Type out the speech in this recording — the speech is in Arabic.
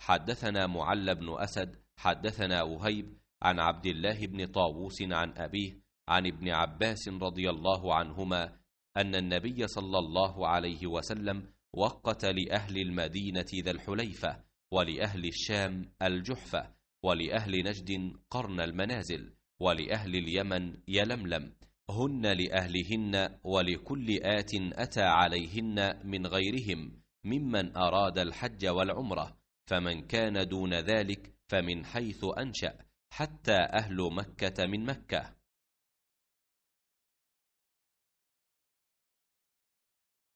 حدثنا معل بن أسد حدثنا وهيب عن عبد الله بن طاووس عن أبيه عن ابن عباس رضي الله عنهما أن النبي صلى الله عليه وسلم وقت لأهل المدينة ذا الحليفة ولأهل الشام الجحفة ولأهل نجد قرن المنازل ولأهل اليمن يلملم هن لأهلهن ولكل آت أتى عليهن من غيرهم ممن أراد الحج والعمرة فمن كان دون ذلك فمن حيث أنشأ حتى أهل مكة من مكة